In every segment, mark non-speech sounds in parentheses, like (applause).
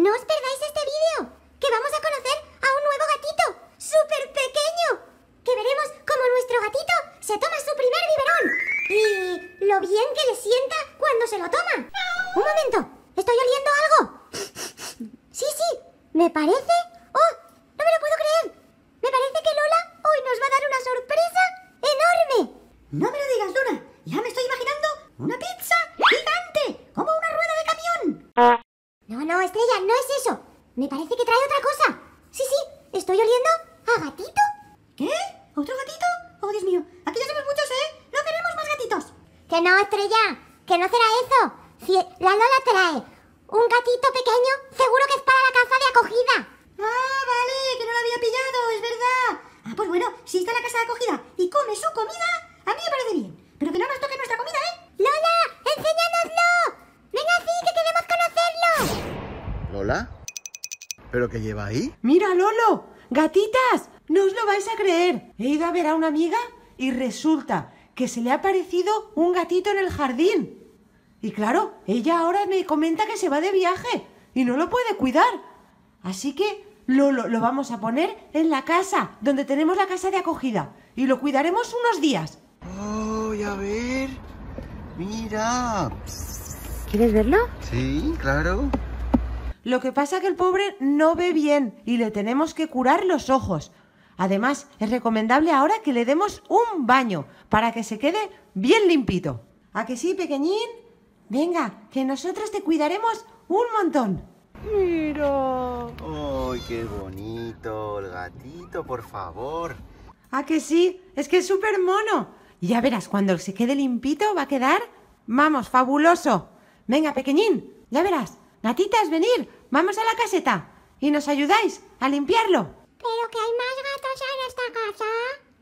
No os perdáis no, estrella, que no será eso. Si la Lola trae un gatito pequeño, seguro que es para la casa de acogida. Ah, vale, que no lo había pillado, es verdad. Ah, pues bueno, si está en la casa de acogida y come su comida, a mí me parece bien. Pero que no nos toque nuestra comida, ¿eh? Lola, enséñanoslo. Venga, sí, que queremos conocerlo. ¿Lola? ¿Pero qué lleva ahí? Mira, Lolo, gatitas, no os lo vais a creer. He ido a ver a una amiga y resulta que se le ha aparecido un gatito en el jardín. Y claro, ella ahora me comenta que se va de viaje y no lo puede cuidar. Así que lo, vamos a poner en la casa, donde tenemos la casa de acogida, y lo cuidaremos unos días. Oh, a ver. Mira. ¿Quieres verlo? Sí, claro. Lo que pasa es que el pobre no ve bien y le tenemos que curar los ojos. Además, es recomendable ahora que le demos un baño para que se quede bien limpito. ¿A que sí, pequeñín? Venga, que nosotros te cuidaremos un montón. Mira. ¡Ay, qué bonito! El gatito, por favor. ¿A que sí? Es que es súper mono. ya verás, cuando se quede limpito va a quedar... Vamos, fabuloso. Venga, pequeñín, ya verás. Gatitas, venir. Vamos a la caseta. Y nos ayudáis a limpiarlo. ¿Pero que hay más gatos en esta casa?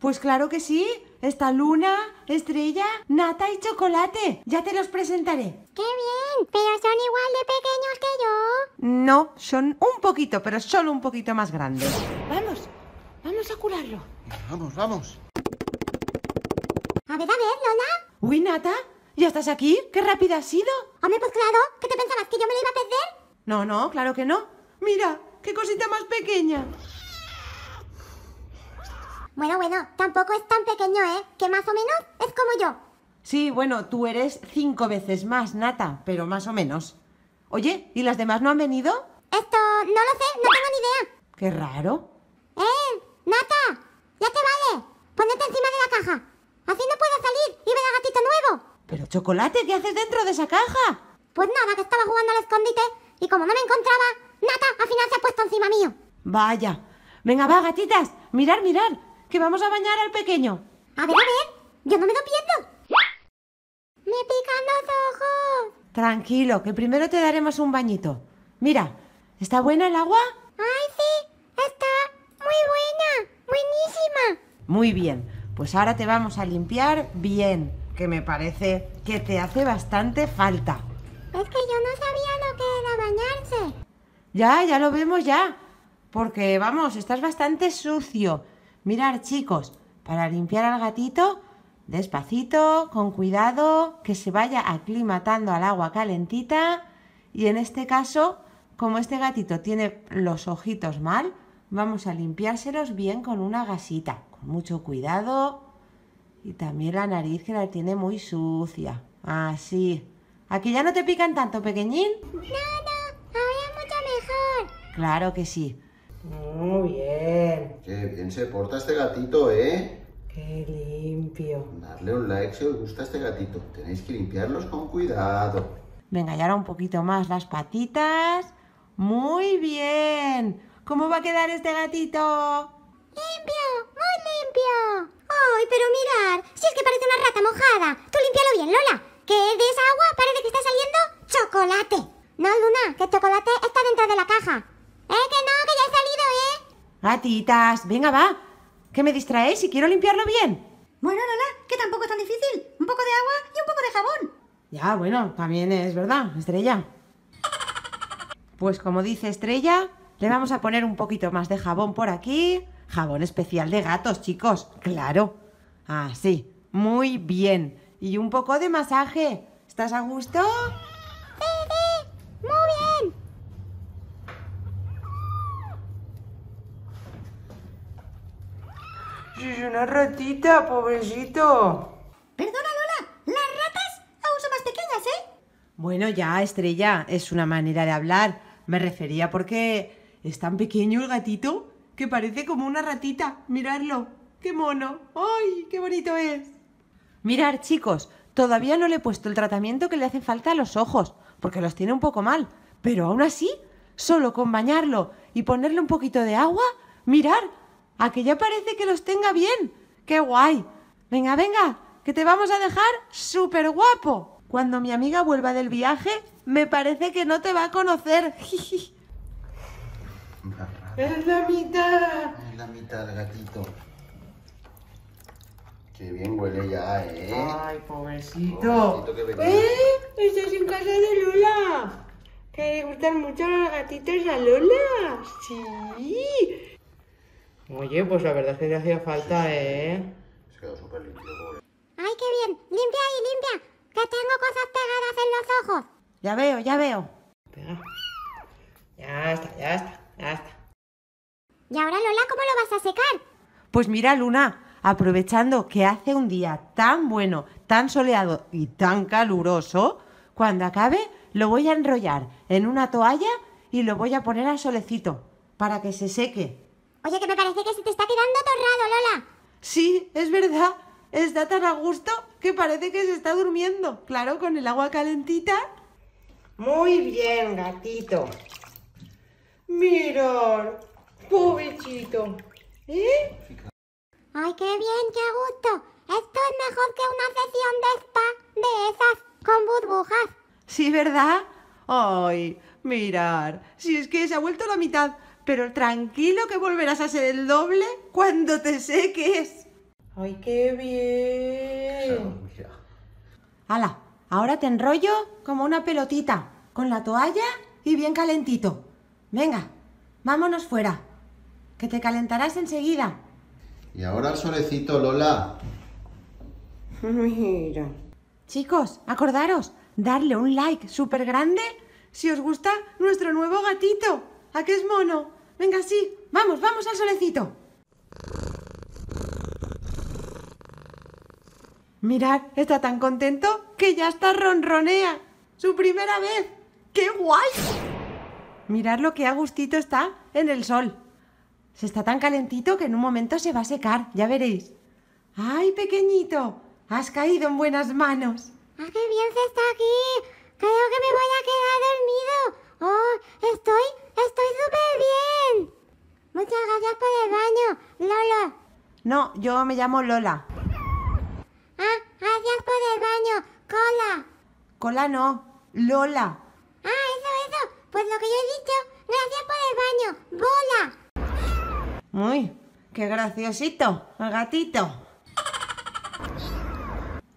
Pues claro que sí. Está Luna, Estrella, Nata y Chocolate. Ya te los presentaré. ¡Qué bien! ¿Pero son igual de pequeños que yo? No, son un poquito, pero solo un poquito más grandes. Vamos, vamos a curarlo. Vamos, vamos. A ver, a ver, Lola. Uy, Nata, ¿ya estás aquí? ¡Qué rápida has sido! Hombre, pues claro. ¿Qué te pensabas, que yo me lo iba a perder? No, no, claro que no. Mira, qué cosita más pequeña. Bueno, bueno, tampoco es tan pequeño, ¿eh? Que más o menos es como yo. Sí, bueno, tú eres cinco veces más, Nata, pero más o menos. Oye, ¿y las demás no han venido? Esto, no lo sé, no tengo ni idea. Qué raro. ¡Eh! ¡Nata! ¡Ya te vale! Ponete encima de la caja. Así no puedo salir y ver al gatito nuevo. Pero, Chocolate, ¿qué haces dentro de esa caja? Pues nada, que estaba jugando al escondite y como no me encontraba, Nata al final se ha puesto encima mío. Vaya. Venga, va, gatitas. Mirar, mirar que vamos a bañar al pequeño. A ver, a ver, yo no me lo pierdo. Me pican los ojos. Tranquilo, que primero te daremos un bañito. Mira, ¿está buena el agua? Ay, sí, está muy buena, buenísima. Muy bien, pues ahora te vamos a limpiar bien, que me parece que te hace bastante falta. Es que yo no sabía lo que era bañarse. Ya, ya lo vemos ya. Porque, vamos, estás bastante sucio. Mirar, chicos, para limpiar al gatito, despacito, con cuidado, que se vaya aclimatando al agua calentita. Y en este caso, como este gatito tiene los ojitos mal, vamos a limpiárselos bien con una gasita, con mucho cuidado. Y también la nariz que la tiene muy sucia. Así. ¿Aquí ya no te pican tanto, pequeñín? No, no, ahora mucho mejor. Claro que sí. Muy bien. Qué bien se porta este gatito, ¿eh? Qué limpio. Darle un like si os gusta este gatito. Tenéis que limpiarlos con cuidado. Venga, y ahora un poquito más las patitas. Muy bien. ¿Cómo va a quedar este gatito? Limpio, muy limpio. ¡Ay, pero mirar! Si es que parece una rata mojada. Tú límpialo bien, Lola. Venga, va. Que me distraéis y quiero limpiarlo bien. Bueno, Lola, que tampoco es tan difícil. Un poco de agua y un poco de jabón. Ya, bueno, también es verdad, Estrella. Pues como dice Estrella, le vamos a poner un poquito más de jabón por aquí. Jabón especial de gatos, chicos, claro. Así, muy bien. Y un poco de masaje. ¿Estás a gusto? una ratita, pobrecito. Perdona, Lola, las ratas aún son más pequeñas, ¿eh? Bueno, ya, estrella, es una manera de hablar. Me refería porque es tan pequeño el gatito que parece como una ratita. Miradlo, qué mono. ¡Ay, qué bonito es! Mirad, chicos, todavía no le he puesto el tratamiento que le hace falta a los ojos, porque los tiene un poco mal. Pero aún así, solo con bañarlo y ponerle un poquito de agua, mirar, ya parece que los tenga bien. ¡Qué guay! Venga, venga, que te vamos a dejar súper guapo. Cuando mi amiga vuelva del viaje, me parece que no te va a conocer. (laughs) ¡Es la mitad! ¡Es la mitad, gatito! ¡Qué bien huele ya, eh! ¡Ay, pobrecito! ¡Eh! ¡Estás en casa de Lola! ¿Que le gustan mucho los gatitos a Lola? ¡Sí! Oye, pues la verdad es que te hacía falta, ¿eh? Se quedó súper limpio, ¡Ay, qué bien! ¡Limpia ahí, limpia! ¡Que tengo cosas pegadas en los ojos! Ya veo, ya veo. Ya está, ya está, ya está. ¿Y ahora, Lola, cómo lo vas a secar? Pues mira, Luna, aprovechando que hace un día tan bueno, tan soleado y tan caluroso, cuando acabe lo voy a enrollar en una toalla y lo voy a poner al solecito para que se seque. Oye, que me parece que se te está quedando torrado, Lola. Sí, es verdad. Está tan a gusto que parece que se está durmiendo. Claro, con el agua calentita. Muy bien, gatito. Mirad, pobrecito. ¿Eh? Ay, qué bien, qué gusto. Esto es mejor que una sesión de spa de esas con burbujas. Sí, ¿verdad? Ay, mirar. Si es que se ha vuelto la mitad pero tranquilo que volverás a ser el doble cuando te seques. ¡Ay, qué bien! ¡Hala! Ahora te enrollo como una pelotita, con la toalla y bien calentito. Venga, vámonos fuera, que te calentarás enseguida. Y ahora el solecito, Lola. Mira. Chicos, acordaros, darle un like súper grande si os gusta nuestro nuevo gatito. ¿A qué es mono? Venga, sí, vamos, vamos al solecito. Mirad, está tan contento que ya está ronronea. Su primera vez. ¡Qué guay! Mirad lo que a gustito está en el sol. Se está tan calentito que en un momento se va a secar, ya veréis. ¡Ay, pequeñito! Has caído en buenas manos. ¡Ah, qué bien se está aquí! Creo que me voy a quedar dormido. Oh, estoy ¡Estoy súper bien! Muchas gracias por el baño, Lola. No, yo me llamo Lola. Ah, gracias por el baño, Cola. Cola no, Lola. Ah, eso, eso. Pues lo que yo he dicho, gracias por el baño, Bola. Muy, qué graciosito, el gatito.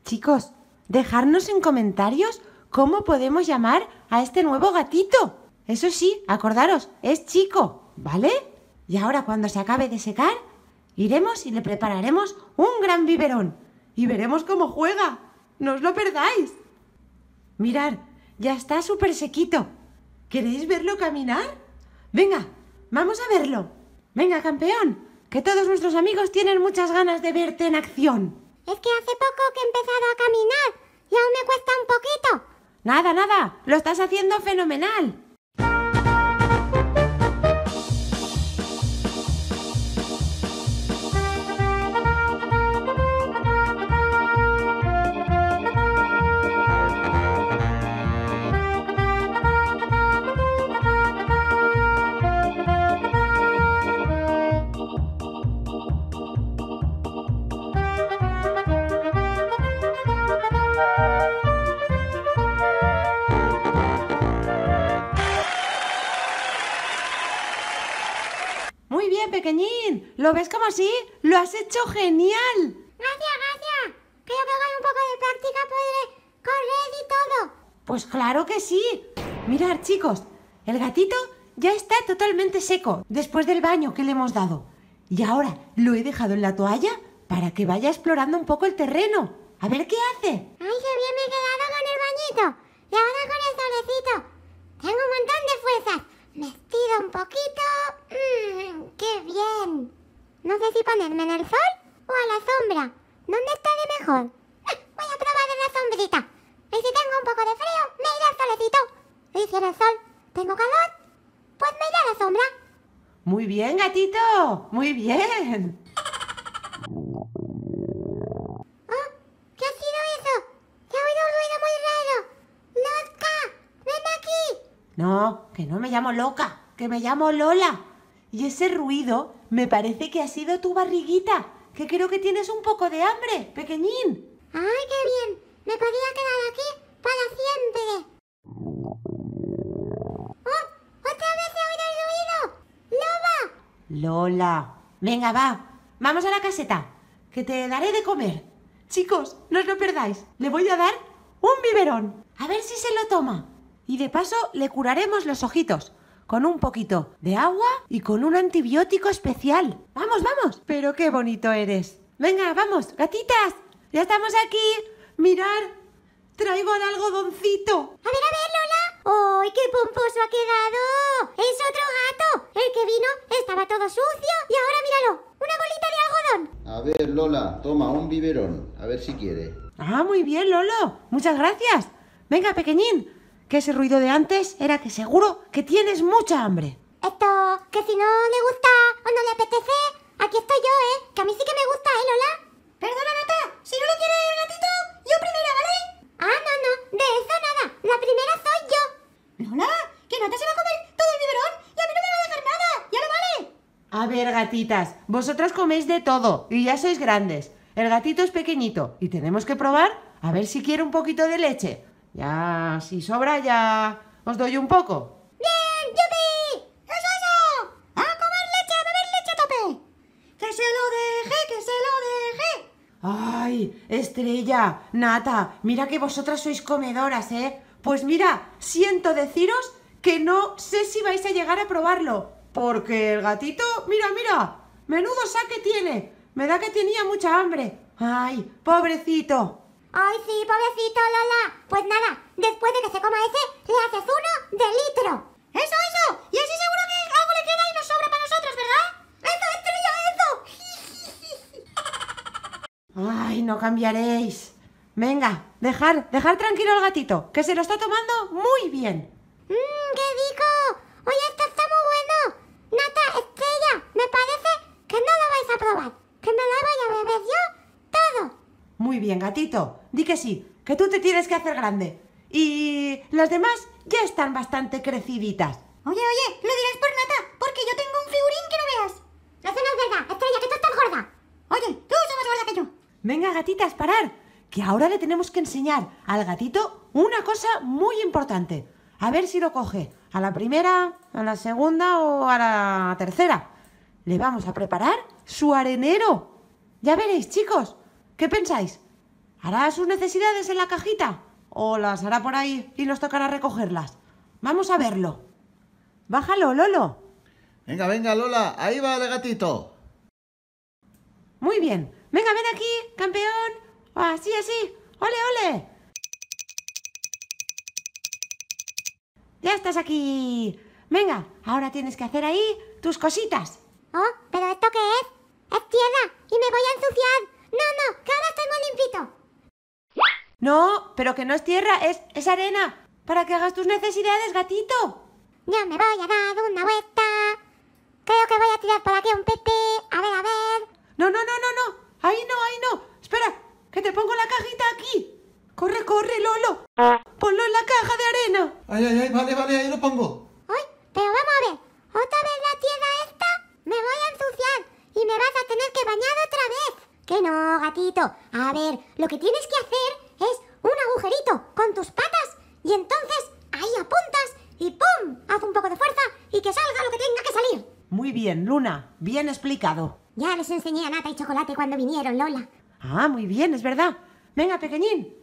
Chicos, dejarnos en comentarios cómo podemos llamar a este nuevo gatito. Eso sí, acordaros, es chico, ¿vale? Y ahora cuando se acabe de secar, iremos y le prepararemos un gran biberón y veremos cómo juega. No os lo perdáis. Mirad, ya está súper sequito. ¿Queréis verlo caminar? Venga, vamos a verlo. Venga, campeón, que todos nuestros amigos tienen muchas ganas de verte en acción. Es que hace poco que he empezado a caminar y aún me cuesta un poquito. Nada, nada, lo estás haciendo fenomenal. ¿Lo ves como así? ¡Lo has hecho genial! Gracias, gracias. Creo que con un poco de práctica podré pues, correr y todo. Pues claro que sí. Mirad, chicos, el gatito ya está totalmente seco después del baño que le hemos dado. Y ahora lo he dejado en la toalla para que vaya explorando un poco el terreno. A ver qué hace. ¡Ay, qué bien me he quedado con el bañito! Y ahora con el solecito. Tengo un montón de fuerzas. Vestido un poquito. Mm, ¡Qué bien! No sé si ponerme en el sol o a la sombra. ¿Dónde estaré mejor? Ah, voy a probar en la sombrita. Y si tengo un poco de frío, me iré al solecito. Y si en el sol tengo calor, pues me iré a la sombra. Muy bien, gatito. Muy bien. Oh, ¿Qué ha sido eso? ha oído un ruido muy raro. ¡Loca! ¡Ven aquí! No, que no me llamo loca, que me llamo Lola. Y ese ruido me parece que ha sido tu barriguita, que creo que tienes un poco de hambre, pequeñín. ¡Ay, qué bien! Me podía quedar aquí para siempre. ¡Oh! ¡Otra vez he oído el ruido! ¡Lola! Lola. Venga, va. Vamos a la caseta, que te daré de comer. Chicos, no os lo perdáis. Le voy a dar un biberón. A ver si se lo toma. Y de paso le curaremos los ojitos con un poquito de agua y con un antibiótico especial. Vamos, vamos. Pero qué bonito eres. Venga, vamos, gatitas. Ya estamos aquí. Mirad. Traigo el algodoncito. A ver, a ver, Lola. ¡Ay, qué pomposo ha quedado! ¡Es otro gato! El que vino estaba todo sucio y ahora míralo, una bolita de algodón. A ver, Lola, toma un biberón, a ver si quiere. Ah, muy bien, Lolo. Muchas gracias. Venga, pequeñín, que ese ruido de antes era que seguro que tienes mucha hambre. Esto, que si no le gusta o no le apetece, aquí estoy yo, ¿eh? Que a mí sí que me gusta, ¿eh, Lola? Perdona, Nata, si no lo quiere el gatito, yo primero, ¿vale? Ah, no, no, de eso nada, la primera soy yo. Lola, que Nata se va a comer todo el biberón y a mí no me va a dejar nada, ya lo vale. A ver, gatitas, vosotras coméis de todo y ya sois grandes. El gatito es pequeñito y tenemos que probar a ver si quiere un poquito de leche. Ya, si sobra ya os doy un poco. ¡Bien, yupi! ¡Es eso! ¡A comer leche, a beber leche tope! ¡Que se lo deje, que se lo deje! ¡Ay, estrella, nata! Mira que vosotras sois comedoras, ¿eh? Pues mira, siento deciros que no sé si vais a llegar a probarlo. Porque el gatito, mira, mira, menudo saque tiene. Me da que tenía mucha hambre. ¡Ay, pobrecito! Ay, sí, pobrecito Lola. Pues nada, después de que se coma ese, le haces uno de litro. ¡Eso, eso! Y así seguro que algo le queda y nos sobra para nosotros, ¿verdad? ¡Eso, estrella, eso! Ay, no cambiaréis. Venga, dejar, dejar tranquilo al gatito, que se lo está tomando muy bien. Mmm, qué rico. Oye, esto está muy bueno. Nata, estrella, me parece que no lo vais a probar. Que me la voy a beber yo muy bien, gatito, di que sí, que tú te tienes que hacer grande. Y las demás ya están bastante creciditas. Oye, oye, lo dirás por nata, porque yo tengo un figurín que no veas. La cena es verdad, estrella, que tú estás gorda. Oye, tú somos gorda que yo. Venga, gatitas, parar, que ahora le tenemos que enseñar al gatito una cosa muy importante. A ver si lo coge. A la primera, a la segunda o a la tercera. Le vamos a preparar su arenero. Ya veréis, chicos. ¿Qué pensáis? ¿Hará sus necesidades en la cajita? ¿O las hará por ahí y nos tocará recogerlas? Vamos a verlo. Bájalo, Lolo. Venga, venga, Lola. Ahí va el gatito. Muy bien. Venga, ven aquí, campeón. Así, así. Ole, ole. Ya estás aquí. Venga, ahora tienes que hacer ahí tus cositas. Oh, pero ¿esto qué es? Es tierra y me voy a ensuciar. No, no, que ahora estoy muy limpito. No, pero que no es tierra, es, es arena. Para que hagas tus necesidades, gatito. Yo me voy a dar una vuelta. Creo que voy a tirar por aquí un pepe. A ver, a ver. No, no, no, no, no. Ahí no, ahí no. Espera, que te pongo la cajita aquí. Corre, corre, Lolo. Ponlo en la caja de arena. Ay, ay, ay, vale, vale, ahí lo pongo. Ay, pero vamos a ver. Otra vez la tierra A ver, lo que tienes que hacer es un agujerito con tus patas y entonces ahí apuntas y ¡pum! Haz un poco de fuerza y que salga lo que tenga que salir. Muy bien, Luna. Bien explicado. Ya les enseñé a nata y chocolate cuando vinieron, Lola. Ah, muy bien, es verdad. Venga, pequeñín.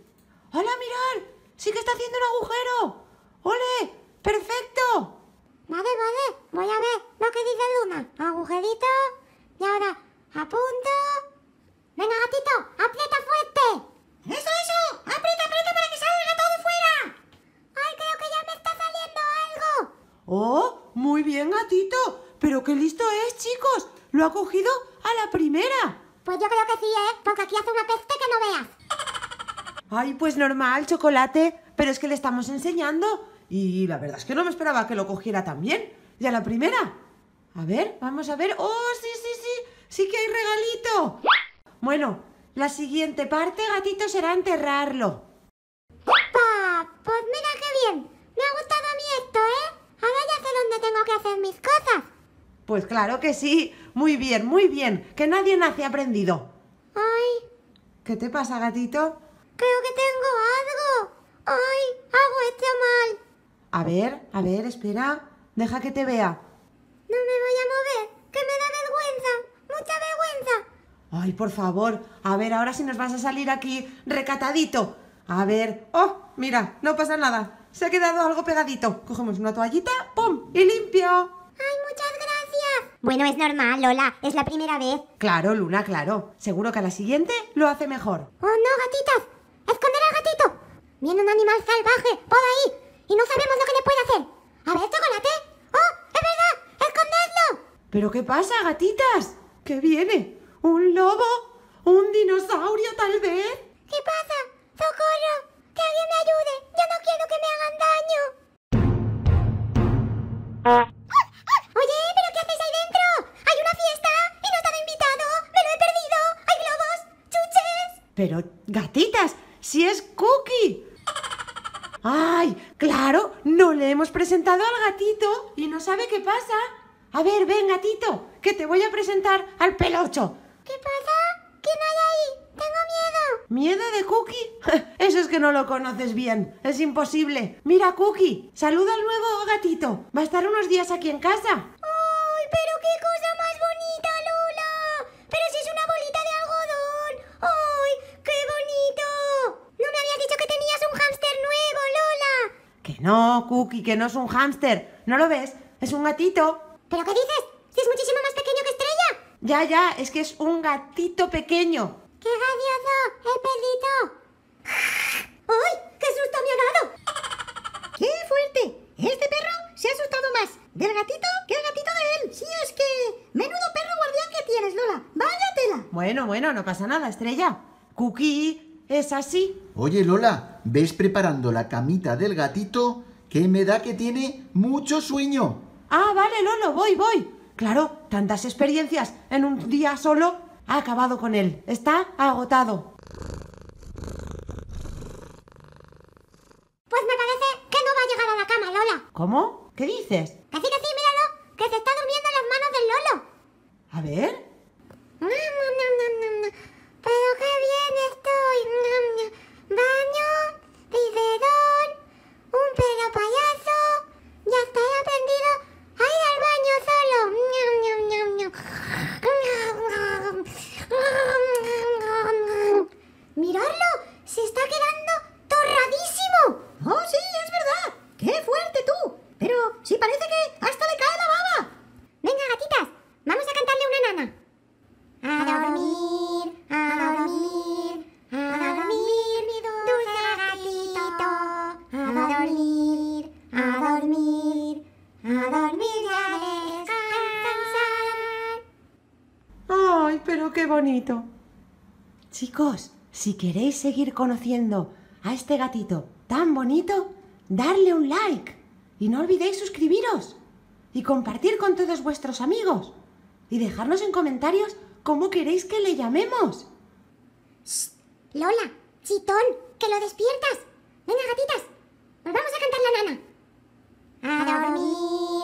¡Hola, mirar! ¡Sí que está haciendo un agujero! ¡Ole! ¡Perfecto! Vale, vale, voy a ver lo que dice Luna. Agujerito. Y ahora apunto. Venga, gatito, aprieta fuerte. ¡Eso, eso! ¡Aprieta, aprieta para que salga todo fuera! ¡Ay, creo que ya me está saliendo algo! ¡Oh, muy bien, gatito! ¡Pero qué listo es, chicos! ¡Lo ha cogido a la primera! Pues yo creo que sí, ¿eh? Porque aquí hace una peste que no veas. Ay, pues normal, chocolate. Pero es que le estamos enseñando. Y la verdad es que no me esperaba que lo cogiera tan bien. Y la primera. A ver, vamos a ver. ¡Oh, sí, sí, sí! ¡Sí que hay regalito! Bueno, la siguiente parte, gatito, será enterrarlo. ¡Opa! Pues mira qué bien. Me ha gustado a mí esto, ¿eh? Ahora ya sé dónde tengo que hacer mis cosas. Pues claro que sí. Muy bien, muy bien. Que nadie nace aprendido. ¡Ay! ¿Qué te pasa, gatito? Creo que tengo algo. ¡Ay! Hago esto mal. A ver, a ver, espera. Deja que te vea. No me voy a mover, ¿Qué me da Ay, por favor, a ver, ahora si nos vas a salir aquí recatadito. A ver, oh, mira, no pasa nada. Se ha quedado algo pegadito. Cogemos una toallita, ¡pum! Y limpio. ¡Ay, muchas gracias! Bueno, es normal, Lola, es la primera vez. Claro, Luna, claro. Seguro que a la siguiente lo hace mejor. ¡Oh, no, gatitas! ¡Esconder al gatito! Viene un animal salvaje por ahí y no sabemos lo que le puede hacer. A ver, chocolate. ¡Oh, es verdad! ¡Escondedlo! ¿Pero qué pasa, gatitas? ¿Qué viene? ¿Un lobo? ¿Un dinosaurio tal vez? ¿Qué pasa? ¡Socorro! ¡Que alguien me ayude! ¡Yo no quiero que me hagan daño! ¡Oye! ¿Pero qué hacéis ahí dentro? ¡Hay una fiesta! ¡Y no estaba invitado! ¡Me lo he perdido! ¡Hay globos! ¡Chuches! Pero, gatitas, si es Cookie. ¡Ay! ¡Claro! No le hemos presentado al gatito y no sabe qué pasa. A ver, ven, gatito, que te voy a presentar al pelocho. ¿Qué pasa? ¿Quién hay ahí? ¡Tengo miedo! ¿Miedo de Cookie? (laughs) Eso es que no lo conoces bien. Es imposible. Mira, Cookie, saluda al nuevo gatito. Va a estar unos días aquí en casa. ¡Ay, pero qué cosa más bonita, Lola! ¡Pero si es una bolita de algodón! ¡Ay, qué bonito! ¿No me habías dicho que tenías un hámster nuevo, Lola? Que no, Cookie, que no es un hámster. ¿No lo ves? Es un gatito. ¿Pero qué dices? Si es muchísimo más ya, ya, es que es un gatito pequeño. ¡Qué gracioso! ¡El perrito! ¡Uy! ¡Qué susto me ha dado! ¡Qué fuerte! Este perro se ha asustado más del gatito que el gatito de él. Sí, es que... Menudo perro guardián que tienes, Lola. Vaya Bueno, bueno, no pasa nada, estrella. Cookie es así. Oye, Lola, ¿ves preparando la camita del gatito? Que me da que tiene mucho sueño. Ah, vale, Lolo, voy, voy. Claro, tantas experiencias en un día solo ha acabado con él. Está agotado. Pues me parece que no va a llegar a la cama, Lola. ¿Cómo? ¿Qué dices? Casi que sí, míralo, que se está durmiendo las manos del Lolo. A ver. Chicos, si queréis seguir conociendo a este gatito tan bonito, darle un like y no olvidéis suscribiros y compartir con todos vuestros amigos y dejarnos en comentarios cómo queréis que le llamemos. Lola, chitón, que lo despiertas. Venga, gatitas, nos vamos a cantar la nana. A dormir.